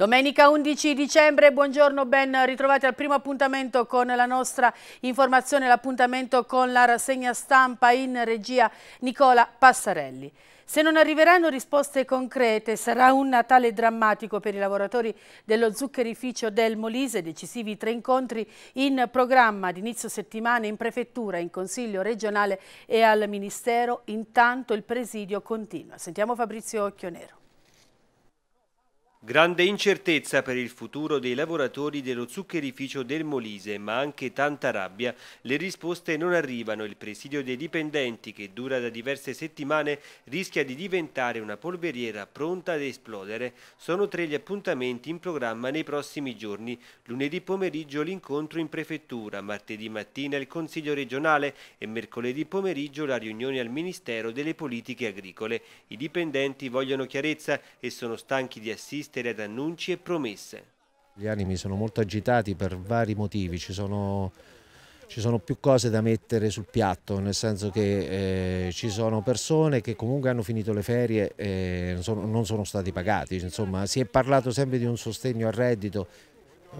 Domenica 11 dicembre, buongiorno, ben ritrovati al primo appuntamento con la nostra informazione, l'appuntamento con la rassegna stampa in regia Nicola Passarelli. Se non arriveranno risposte concrete sarà un Natale drammatico per i lavoratori dello zuccherificio del Molise, decisivi tre incontri in programma d'inizio settimana in prefettura, in consiglio regionale e al ministero, intanto il presidio continua. Sentiamo Fabrizio Occhionero. Grande incertezza per il futuro dei lavoratori dello zuccherificio del Molise, ma anche tanta rabbia. Le risposte non arrivano. Il presidio dei dipendenti, che dura da diverse settimane, rischia di diventare una polveriera pronta ad esplodere. Sono tre gli appuntamenti in programma nei prossimi giorni. Lunedì pomeriggio l'incontro in prefettura, martedì mattina il Consiglio regionale e mercoledì pomeriggio la riunione al Ministero delle Politiche Agricole. I dipendenti vogliono chiarezza e sono stanchi di assistere assistere ad annunci e promesse. Gli animi sono molto agitati per vari motivi, ci sono, ci sono più cose da mettere sul piatto, nel senso che eh, ci sono persone che comunque hanno finito le ferie e non sono, non sono stati pagati, insomma si è parlato sempre di un sostegno al reddito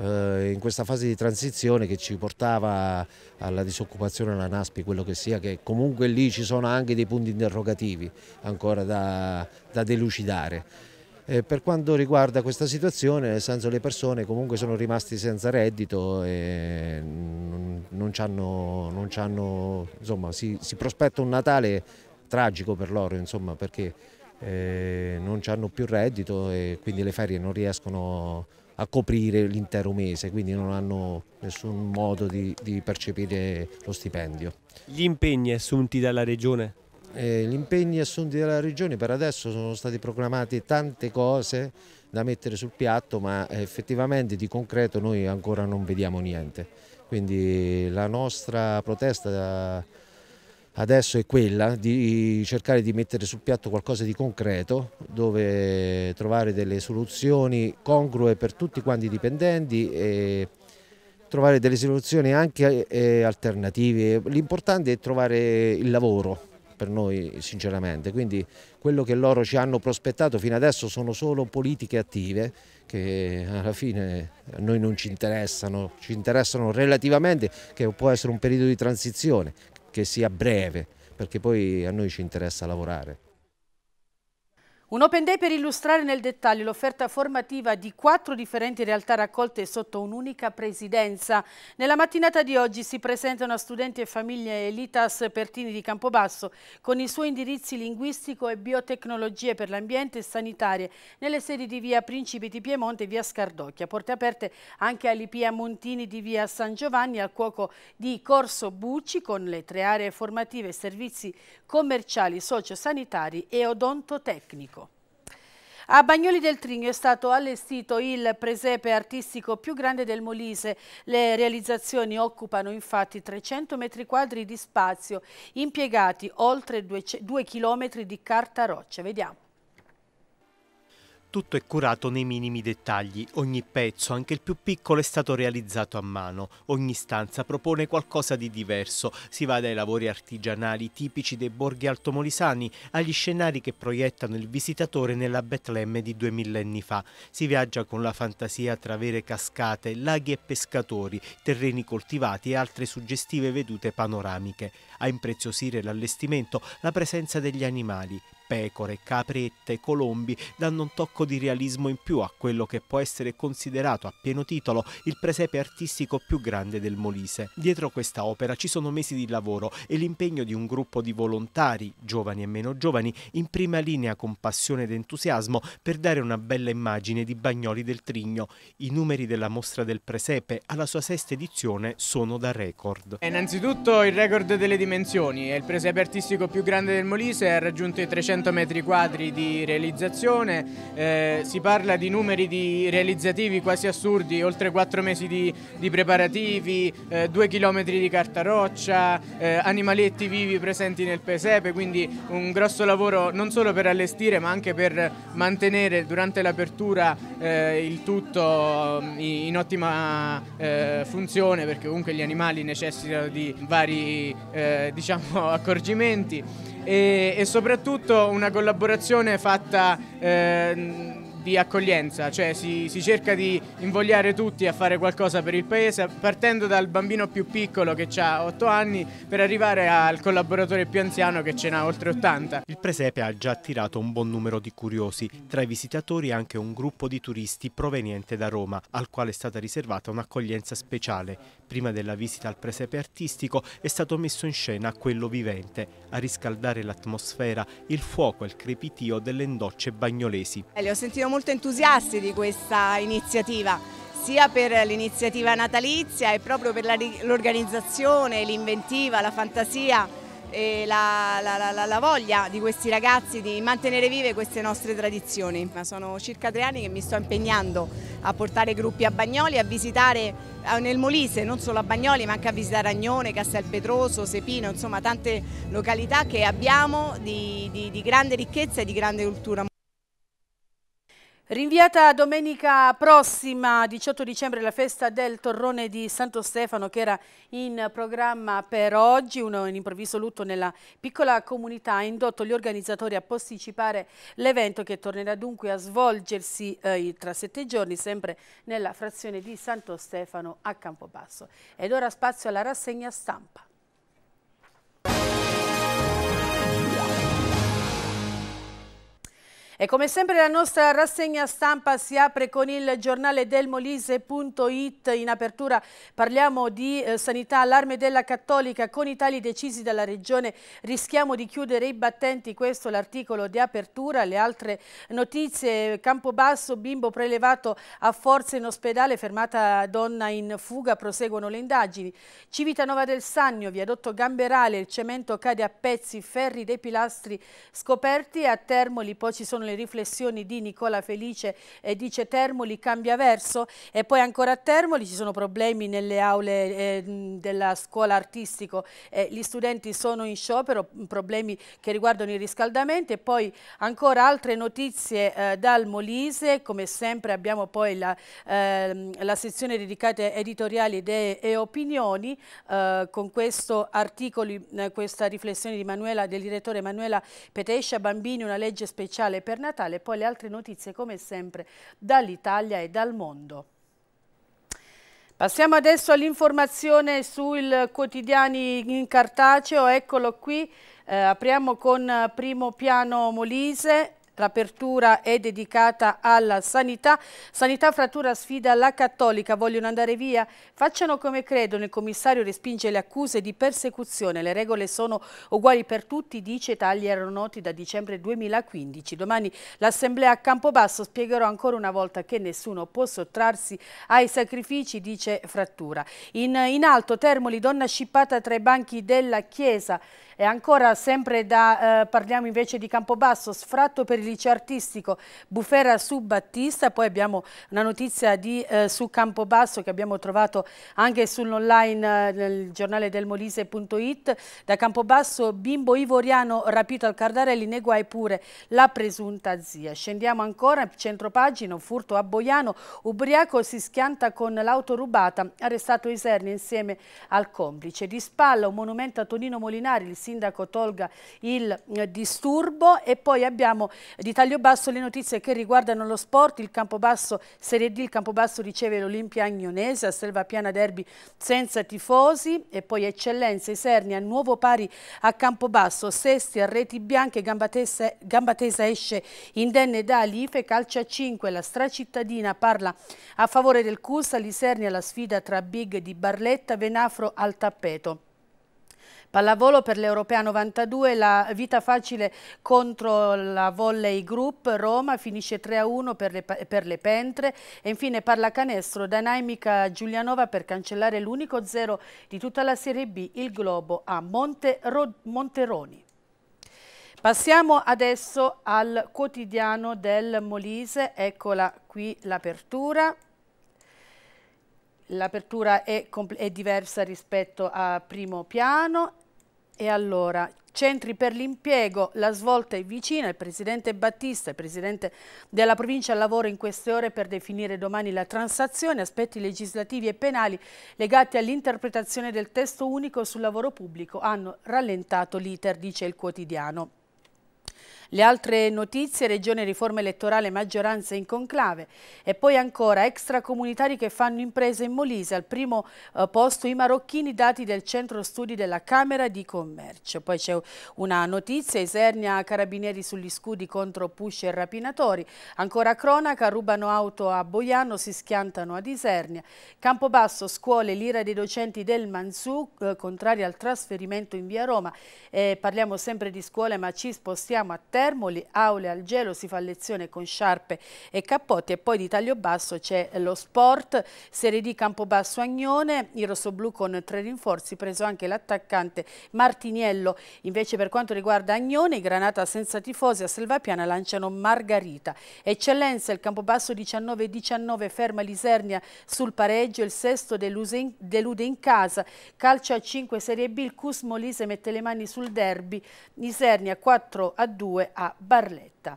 eh, in questa fase di transizione che ci portava alla disoccupazione alla Naspi, quello che sia, che comunque lì ci sono anche dei punti interrogativi ancora da, da delucidare. Eh, per quanto riguarda questa situazione, nel senso le persone comunque sono rimaste senza reddito e non, non, non hanno, insomma, si, si, prospetta un Natale tragico per loro, insomma, perché eh, non hanno più reddito e quindi le ferie non riescono a coprire l'intero mese, quindi non hanno nessun modo di, di percepire lo stipendio. Gli impegni assunti dalla Regione? eh, gli impegni assunti dalla Regione per adesso sono stati proclamati tante cose da mettere sul piatto ma effettivamente di concreto noi ancora non vediamo niente quindi la nostra protesta adesso è quella di cercare di mettere sul piatto qualcosa di concreto dove trovare delle soluzioni congrue per tutti quanti i dipendenti e trovare delle soluzioni anche eh, alternative l'importante è trovare il lavoro per noi sinceramente, quindi quello che loro ci hanno prospettato fino adesso sono solo politiche attive che alla fine a noi non ci interessano, ci interessano relativamente che può essere un periodo di transizione che sia breve perché poi a noi ci interessa lavorare. Un Open Day per illustrare nel dettaglio l'offerta formativa di quattro differenti realtà raccolte sotto un'unica presidenza. Nella mattinata di oggi si presentano a studenti e famiglie Elitas Pertini di Campobasso con i suoi indirizzi linguistico e biotecnologie per l'ambiente e sanitarie nelle sedi di via Principi di Piemonte e via Scardocchia. Porte aperte anche all'IPA Montini di via San Giovanni al cuoco di Corso Bucci con le tre aree formative e servizi commerciali, sociosanitari e odontotecnico. A Bagnoli del Trigno è stato allestito il presepe artistico più grande del Molise. Le realizzazioni occupano infatti 300 metri quadri di spazio, impiegati oltre 2 km di carta roccia. Vediamo. Tutto è curato nei minimi dettagli, ogni pezzo, anche il più piccolo, è stato realizzato a mano, ogni stanza propone qualcosa di diverso, si va dai lavori artigianali tipici dei borghi altomolisani agli scenari che proiettano il visitatore nella Betlemme di due millenni fa, si viaggia con la fantasia tra vere cascate, laghi e pescatori, terreni coltivati e altre suggestive vedute panoramiche, a impreziosire l'allestimento la presenza degli animali, pecore, caprette, colombi danno un tocco di realismo in più a quello che può essere considerato a pieno titolo il presepe artistico più grande del Molise. Dietro questa opera ci sono mesi di lavoro e l'impegno di un gruppo di volontari, giovani e meno giovani, in prima linea con passione ed entusiasmo per dare una bella immagine di Bagnoli del Trigno. I numeri della mostra del presepe alla sua sesta edizione sono da record. Innanzitutto il record delle dimensioni, è il presepe artistico più grande del Molise, ha raggiunto i 300 100 metri quadri di realizzazione, eh, si parla di numeri di realizzativi quasi assurdi, oltre 4 mesi di, di preparativi, eh, 2 km di carta roccia, eh, animaletti vivi presenti nel pesepe, quindi un grosso lavoro non solo per allestire ma anche per mantenere durante l'apertura eh, il tutto mm, in ottima eh, funzione perché comunque gli animali necessitano di vari eh, diciamo, accorgimenti e, e soprattutto una collaborazione fatta eh, di accoglienza, cioè si, si, cerca di invogliare tutti a fare qualcosa per il paese, partendo dal bambino più piccolo che ha 8 anni per arrivare al collaboratore più anziano che ce n'ha oltre 80. Il presepe ha già attirato un buon numero di curiosi, tra i visitatori anche un gruppo di turisti proveniente da Roma, al quale è stata riservata un'accoglienza speciale. Prima della visita al presepe artistico è stato messo in scena quello vivente, a riscaldare l'atmosfera, il fuoco e il crepitio delle endocce bagnolesi. Eh, le ho sentito molto entusiasti di questa iniziativa, sia per l'iniziativa natalizia e proprio per l'organizzazione, l'inventiva, la fantasia e la, la, la, la, voglia di questi ragazzi di mantenere vive queste nostre tradizioni. Ma sono circa tre anni che mi sto impegnando a portare gruppi a Bagnoli, a visitare nel Molise, non solo a Bagnoli ma anche a visitare Agnone, Castelpetroso, Sepino, insomma tante località che abbiamo di, di, di grande ricchezza e di grande cultura. Rinviata domenica prossima, 18 dicembre, la festa del torrone di Santo Stefano che era in programma per oggi, un, un improvviso lutto nella piccola comunità ha indotto gli organizzatori a posticipare l'evento che tornerà dunque a svolgersi eh, tra sette giorni, sempre nella frazione di Santo Stefano a Campobasso. Ed ora spazio alla rassegna stampa. E come sempre la nostra rassegna stampa si apre con il giornale del Molise.it. In apertura parliamo di eh, sanità, allarme della Cattolica, con i tagli decisi dalla Regione rischiamo di chiudere i battenti, questo è l'articolo di apertura. Le altre notizie, Campobasso, bimbo prelevato a forza in ospedale, fermata donna in fuga, proseguono le indagini. Civitanova del Sannio, viadotto Gamberale, il cemento cade a pezzi, ferri dei pilastri scoperti, a Termoli poi ci sono le le riflessioni di Nicola Felice, e eh, dice Termoli cambia verso e poi ancora a Termoli ci sono problemi nelle aule eh, della scuola artistico, eh, gli studenti sono in sciopero, mm, problemi che riguardano i riscaldamenti e poi ancora altre notizie eh, dal Molise, come sempre abbiamo poi la, ehm, la sezione dedicata a editoriali idee e opinioni eh, con questo articolo, questa riflessione di Manuela, del direttore Manuela Petescia, bambini una legge speciale per Natale e poi le altre notizie come sempre dall'Italia e dal mondo. Passiamo adesso all'informazione sui quotidiani in cartaceo, eccolo qui, eh, apriamo con eh, primo piano Molise, L'apertura è dedicata alla sanità. Sanità frattura sfida la cattolica. Vogliono andare via? Facciano come credono. Il commissario respinge le accuse di persecuzione. Le regole sono uguali per tutti, dice. Tagli erano noti da dicembre 2015. Domani l'assemblea a Campobasso spiegherò ancora una volta che nessuno può sottrarsi ai sacrifici, dice frattura. In, in alto Termoli, donna scippata tra i banchi della chiesa. E ancora sempre da, eh, parliamo invece di Campobasso, sfratto per il liceo artistico, bufera su Battista, poi abbiamo una notizia di, eh, su Campobasso che abbiamo trovato anche sull'online eh, nel giornale del Molise.it, da Campobasso bimbo ivoriano rapito al Cardarelli, ne guai pure la presunta zia. Scendiamo ancora, centropagina, furto a Boiano, ubriaco si schianta con l'auto rubata, arrestato Iserni insieme al complice. Di spalla un monumento a Tonino Molinari, il sindaco tolga il eh, disturbo e poi abbiamo eh, di taglio basso le notizie che riguardano lo sport, il Campobasso Serie D, il Campobasso riceve l'Olimpia Agnonese, a Selva Piana Derby senza tifosi e poi Eccellenza Isernia, nuovo pari a Campobasso, Sesti a Reti Bianche, Gambatesa, esce indenne da Alife, calcia 5, la stracittadina parla a favore del Cusa, l'Isernia la sfida tra Big di Barletta, Venafro al tappeto. Pallavolo per l'Europea 92, la vita facile contro la Volley Group Roma, finisce 3-1 per, le, per le Pentre e infine pallacanestro Dynamica Giulianova per cancellare l'unico zero di tutta la Serie B, il Globo a Monte Monteroni. Passiamo adesso al quotidiano del Molise, eccola qui l'apertura. L'apertura è, è diversa rispetto a primo piano e allora, centri per l'impiego, la svolta è vicina, il presidente Battista, il presidente della provincia, lavora in queste ore per definire domani la transazione, aspetti legislativi e penali legati all'interpretazione del testo unico sul lavoro pubblico hanno rallentato l'iter, dice il quotidiano. Le altre notizie, regione riforma elettorale maggioranza in conclave e poi ancora extracomunitari che fanno imprese in Molise, al primo eh, posto i marocchini dati del centro studi della Camera di Commercio. Poi c'è una notizia, Isernia carabinieri sugli scudi contro push e rapinatori, ancora cronaca, rubano auto a Boiano, si schiantano ad Isernia, Campobasso, scuole, l'ira dei docenti del Mansù, eh, contraria al trasferimento in via Roma, eh, parliamo sempre di scuole ma ci spostiamo a te Termoli, aule al gelo, si fa lezione con sciarpe e cappotti e poi di taglio basso c'è lo sport, Serie D Campobasso Agnone, il rosso blu con tre rinforzi, preso anche l'attaccante Martiniello. Invece per quanto riguarda Agnone, Granata senza tifosi a Selvapiana lanciano Margarita. Eccellenza, il Campobasso 19-19 ferma Lisernia sul pareggio, il sesto delude in casa, calcio a 5 Serie B, il Cusmo Lise mette le mani sul derby, Lisernia 4 a 2 a Barletta.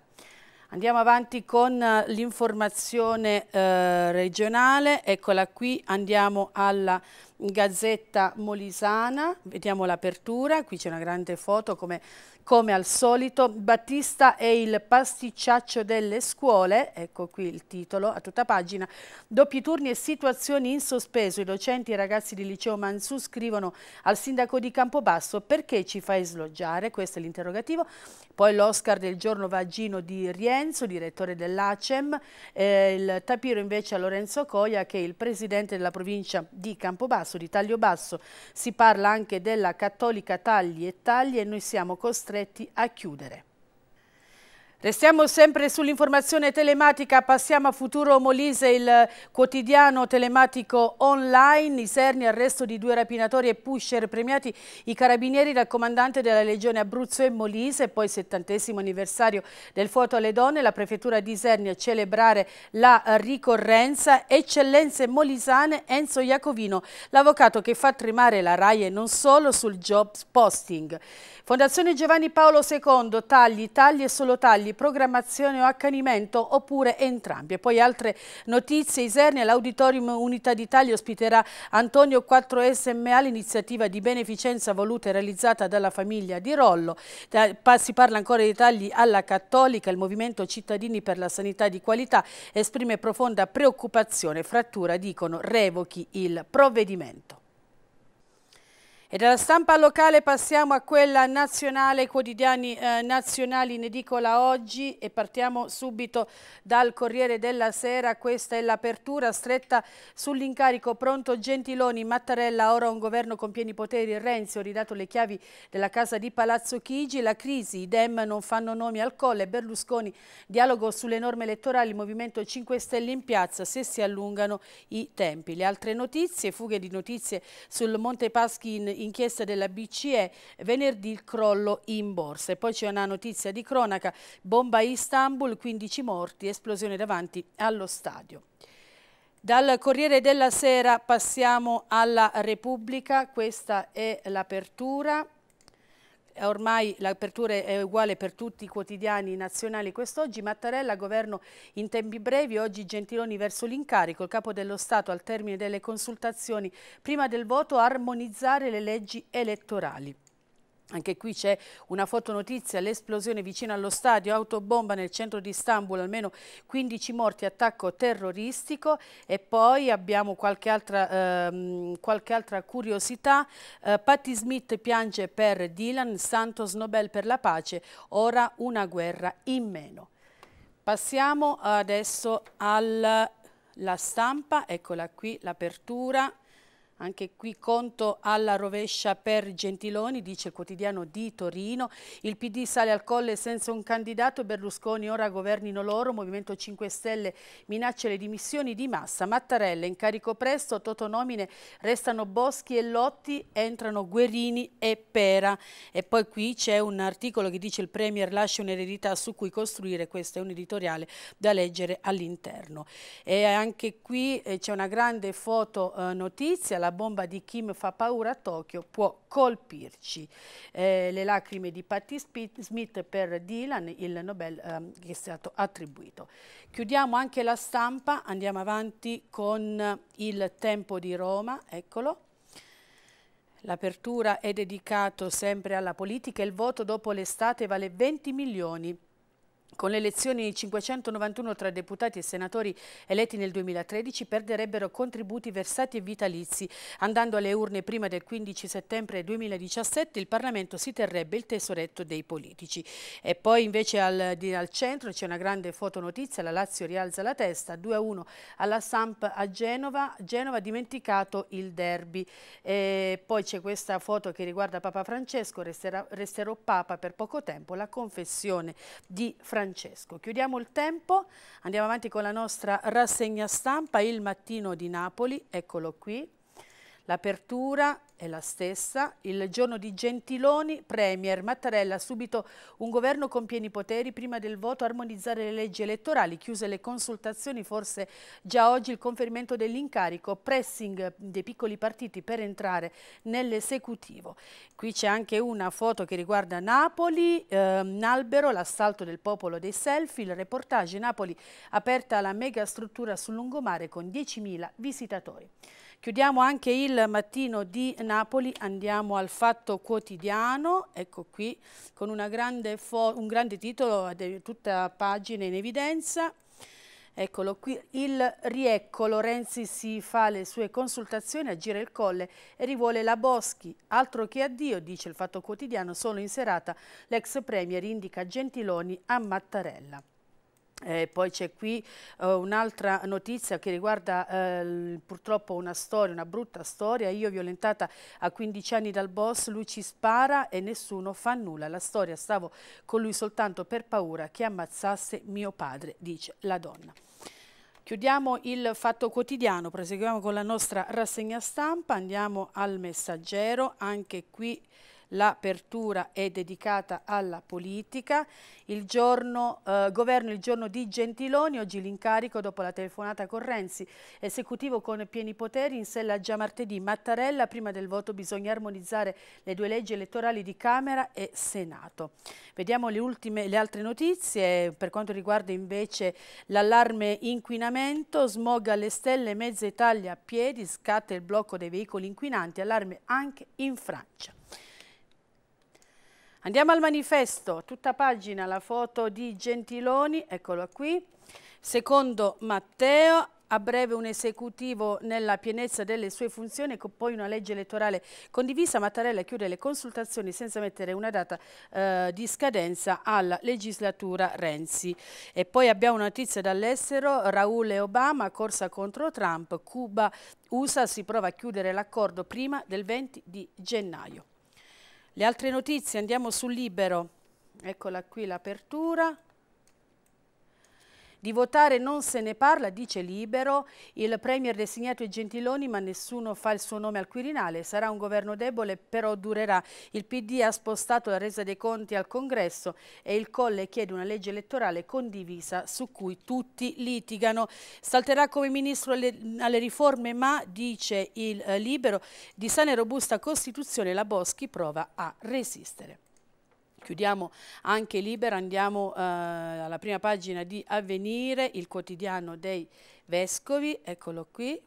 Andiamo avanti con eh, l'informazione eh, regionale, eccola qui, andiamo alla Gazzetta Molisana, vediamo l'apertura, qui c'è una grande foto come, come, al solito, Battista è il pasticciaccio delle scuole, ecco qui il titolo a tutta pagina, doppi turni e situazioni in sospeso, i docenti e i ragazzi di liceo Mansù scrivono al sindaco di Campobasso perché ci fai sloggiare, questo è l'interrogativo, poi l'Oscar del giorno va di Rienzo, direttore dell'ACEM, eh, il tapiro invece a Lorenzo Coia che è il presidente della provincia di Campobasso, basso, di taglio basso, si parla anche della cattolica tagli e tagli e noi siamo costretti a chiudere. Restiamo sempre sull'informazione telematica, passiamo a Futuro Molise, il quotidiano telematico online. I Serni, arresto di due rapinatori e pusher premiati i carabinieri dal comandante della Legione Abruzzo e Molise. Poi settantesimo anniversario del fuoco alle donne, la prefettura di Isernia a celebrare la ricorrenza. Eccellenze molisane Enzo Iacovino, l'avvocato che fa tremare la RAI e non solo sul job posting. Fondazione Giovanni Paolo II, tagli, tagli e solo tagli programmazione o accanimento oppure entrambi. E poi altre notizie, Isernia, l'Auditorium Unità d'Italia ospiterà Antonio 4SMA, l'iniziativa di beneficenza voluta e realizzata dalla famiglia di Rollo. Si parla ancora di tagli alla Cattolica, il Movimento Cittadini per la Sanità di Qualità esprime profonda preoccupazione, frattura, dicono, revochi il provvedimento. E dalla stampa locale passiamo a quella nazionale, quotidiani eh, nazionali in edicola oggi e partiamo subito dal Corriere della Sera. Questa è l'apertura stretta sull'incarico pronto Gentiloni, Mattarella, ora un governo con pieni poteri, Renzi, ho ridato le chiavi della casa di Palazzo Chigi, la crisi, i Dem non fanno nomi al colle, Berlusconi, dialogo sulle norme elettorali, Movimento 5 Stelle in piazza se si allungano i tempi. Le altre notizie, fughe di notizie sul Monte Paschi in inchiesta della BCE, venerdì il crollo in borsa. E poi c'è una notizia di cronaca, bomba a Istanbul, 15 morti, esplosione davanti allo stadio. Dal Corriere della Sera passiamo alla Repubblica, questa è l'apertura ormai l'apertura è uguale per tutti i quotidiani nazionali quest'oggi, Mattarella governo in tempi brevi, oggi Gentiloni verso l'incarico, il capo dello Stato al termine delle consultazioni prima del voto armonizzare le leggi elettorali. Anche qui c'è una fotonotizia, l'esplosione vicino allo stadio, autobomba nel centro di Istanbul, almeno 15 morti, attacco terroristico e poi abbiamo qualche altra, ehm, qualche altra curiosità. Eh, Patti Smith piange per Dylan, Santos Nobel per la pace, ora una guerra in meno. Passiamo adesso alla stampa, eccola qui l'apertura. Anche qui conto alla rovescia per Gentiloni, dice il quotidiano di Torino. Il PD sale al colle senza un candidato, Berlusconi ora governino loro, Movimento 5 Stelle minaccia le dimissioni di massa, Mattarella in carico presto, Totonomine restano Boschi e Lotti, entrano Guerini e Pera. E poi qui c'è un articolo che dice il Premier lascia un'eredità su cui costruire, questo è un editoriale da leggere all'interno. E anche qui eh, c'è una grande foto eh, notizia, la bomba di Kim fa paura a Tokyo può colpirci. Eh, le lacrime di Patti Smith per Dylan, il Nobel ehm, che è stato attribuito. Chiudiamo anche la stampa, andiamo avanti con il tempo di Roma, eccolo. L'apertura è dedicata sempre alla politica, il voto dopo l'estate vale 20 milioni con le elezioni 591 tra deputati e senatori eletti nel 2013 perderebbero contributi versati e vitalizi. Andando alle urne prima del 15 settembre 2017 il Parlamento si terrebbe il tesoretto dei politici. E poi invece al, al centro c'è una grande fotonotizia, la Lazio rialza la testa, 2-1 alla Samp a Genova, Genova ha dimenticato il derby. E poi c'è questa foto che riguarda Papa Francesco, resterà, resterò Papa per poco tempo, la confessione di Francesco. Francesco. Chiudiamo il tempo, andiamo avanti con la nostra rassegna stampa, il mattino di Napoli, eccolo qui, l'apertura è la stessa. Il giorno di Gentiloni, Premier Mattarella subito un governo con pieni poteri prima del voto armonizzare le leggi elettorali, chiuse le consultazioni, forse già oggi il conferimento dell'incarico, pressing dei piccoli partiti per entrare nell'esecutivo. Qui c'è anche una foto che riguarda Napoli, ehm, albero, l'assalto del popolo dei selfie, il reportage Napoli aperta la struttura sul lungomare con 10.000 visitatori. Chiudiamo anche il mattino di Napoli, andiamo al Fatto Quotidiano, ecco qui, con grande un grande titolo, eh, tutta pagina in evidenza. Eccolo qui, il riecco, Lorenzi si fa le sue consultazioni, aggira il colle e rivuole la Boschi. Altro che addio, dice il Fatto Quotidiano, solo in serata l'ex premier indica Gentiloni a Mattarella. Eh, poi c'è qui uh, un'altra notizia che riguarda uh, purtroppo una storia, una brutta storia. Io violentata a 15 anni dal boss, lui ci spara e nessuno fa nulla. La storia stavo con lui soltanto per paura che ammazzasse mio padre, dice la donna. Chiudiamo il fatto quotidiano, proseguiamo con la nostra rassegna stampa, andiamo al messaggero, anche qui l'apertura è dedicata alla politica. Il giorno, eh, governo il giorno di Gentiloni, oggi l'incarico dopo la telefonata con Renzi, esecutivo con pieni poteri, in sella già martedì Mattarella, prima del voto bisogna armonizzare le due leggi elettorali di Camera e Senato. Vediamo le, ultime, le altre notizie, per quanto riguarda invece l'allarme inquinamento, smog alle stelle, mezza Italia a piedi, scatta il blocco dei veicoli inquinanti, allarme anche in Francia. Andiamo al manifesto, tutta pagina la foto di Gentiloni, eccolo qui. Secondo Matteo, a breve un esecutivo nella pienezza delle sue funzioni con poi una legge elettorale condivisa. Mattarella chiude le consultazioni senza mettere una data eh, di scadenza alla legislatura Renzi. E poi abbiamo notizie dall'estero, Raul e Obama, corsa contro Trump, Cuba, USA si prova a chiudere l'accordo prima del 20 di gennaio. Le altre notizie, andiamo sul libero. Eccola qui l'apertura. Di votare non se ne parla, dice Libero, il Premier designato è Gentiloni ma nessuno fa il suo nome al Quirinale, sarà un governo debole però durerà. Il PD ha spostato la resa dei conti al Congresso e il Colle chiede una legge elettorale condivisa su cui tutti litigano. Salterà come ministro alle, alle riforme ma, dice il eh, Libero, di sana e robusta Costituzione la Boschi prova a resistere. Chiudiamo anche Libera, andiamo eh, alla prima pagina di Avvenire, il quotidiano dei Vescovi, eccolo qui.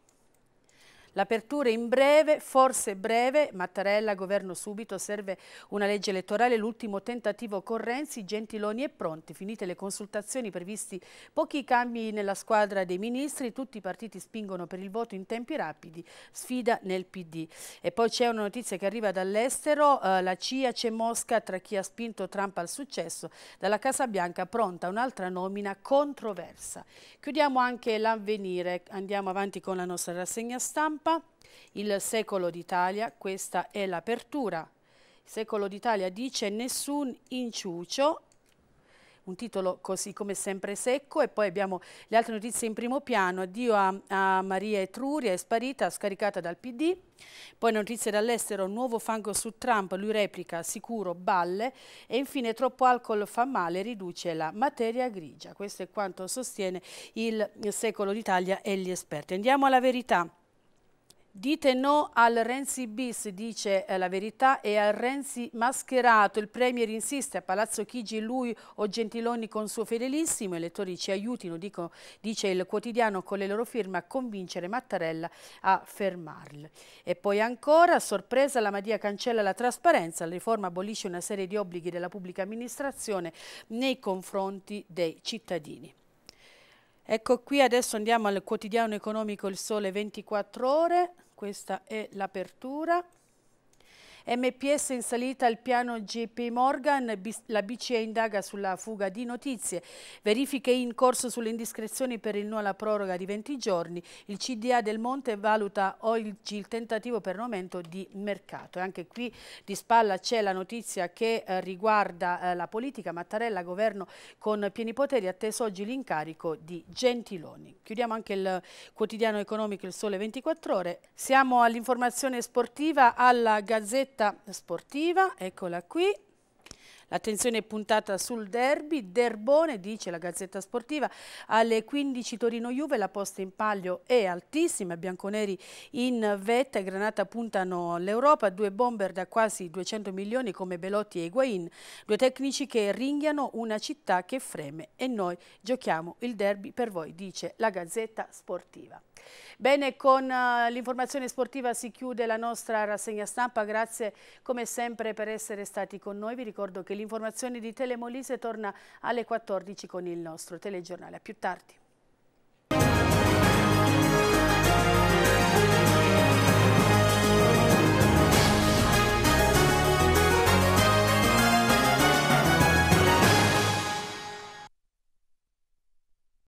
L'apertura in breve, forse breve, Mattarella, governo subito, serve una legge elettorale, l'ultimo tentativo con Renzi, Gentiloni è Pronti. Finite le consultazioni previsti pochi cambi nella squadra dei ministri, tutti i partiti spingono per il voto in tempi rapidi, sfida nel PD. E poi c'è una notizia che arriva dall'estero, eh, la CIA c'è Mosca tra chi ha spinto Trump al successo, dalla Casa Bianca pronta un'altra nomina controversa. Chiudiamo anche l'avvenire, andiamo avanti con la nostra rassegna stampa il secolo d'Italia, questa è l'apertura. Il secolo d'Italia dice nessun inciucio, un titolo così come sempre secco e poi abbiamo le altre notizie in primo piano, addio a, a Maria Etruria, è sparita, scaricata dal PD, poi notizie dall'estero, nuovo fango su Trump, lui replica sicuro balle e infine troppo alcol fa male, riduce la materia grigia, questo è quanto sostiene il secolo d'Italia e gli esperti. Andiamo alla verità. Dite no al Renzi bis, dice eh, la verità, e al Renzi mascherato. Il Premier insiste a Palazzo Chigi, lui o Gentiloni con suo fedelissimo. I lettori ci aiutino, dico, dice il quotidiano, con le loro firme a convincere Mattarella a fermarli. E poi ancora, sorpresa, la Madia cancella la trasparenza. La riforma abolisce una serie di obblighi della pubblica amministrazione nei confronti dei cittadini. Ecco qui adesso andiamo al quotidiano economico Il Sole 24 ore questa è l'apertura MPS in salita al piano JP Morgan, la BCE indaga sulla fuga di notizie, verifiche in corso sulle indiscrezioni per il no alla proroga di 20 giorni, il CDA del Monte valuta oggi il tentativo per un aumento di mercato. E anche qui di spalla c'è la notizia che eh, riguarda eh, la politica, Mattarella, governo con pieni poteri, atteso oggi l'incarico di Gentiloni. Chiudiamo anche il quotidiano economico Il Sole 24 Ore. Siamo all'informazione sportiva alla Gazzetta gazzetta sportiva, eccola qui. L'attenzione è puntata sul derby, Derbone, dice la Gazzetta Sportiva, alle 15 Torino-Juve la posta in palio è altissima, Bianconeri in vetta e Granata puntano all'Europa, due bomber da quasi 200 milioni come Belotti e Higuain, due tecnici che ringhiano una città che freme e noi giochiamo il derby per voi, dice la Gazzetta Sportiva. Bene, con eh, l'informazione sportiva si chiude la nostra rassegna stampa. Grazie come sempre per essere stati con noi. Vi ricordo che l'informazione di Telemolise torna alle 14 con il nostro telegiornale. A più tardi.